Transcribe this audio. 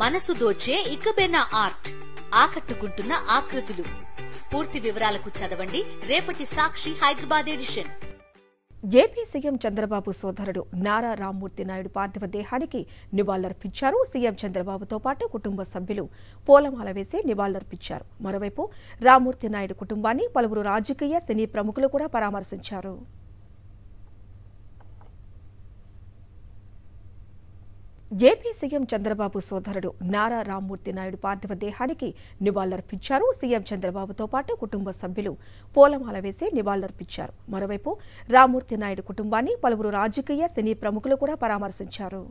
మనసు దోచే ఇకబెనా ఆర్ట్ ఆకట్టుకుంటున్న ఆకృతులు పూర్తి వివరాలకు చదవండి రేపటి Sakshi Hyderabad edition JP CM Chandrababu సోదరుడు నారా రామ్మూర్తి నాయుడు పార్థివ దేహానికి నివాళులర్పించారు సీఎం చంద్రబాబుతో పాటు కుటుంబ సభ్యులు పూలమాల వేసి నివాళులర్పించారు మరోవైపు రామ్మూర్తి నాయుడు కుటుంబాన్ని పలువురు రాజకీయ సినీ ప్రముఖులు కూడా పరామర్శించారు జేపీ సీఎం చంద్రబాబు సోదరుడు నారా రామ్మూర్తి నాయుడు పార్థివ దేహానికి నివాళులర్పించారు సీఎం చంద్రబాబుతో పాటు కుటుంబ సభ్యులు పూలమాల వేసి నివాళులర్పించారు మరోవైపు రామ్మూర్తి నాయుడు కుటుంబాన్ని పలువురు రాజకీయ సినీ ప్రముఖులు కూడా పరామర్శించారు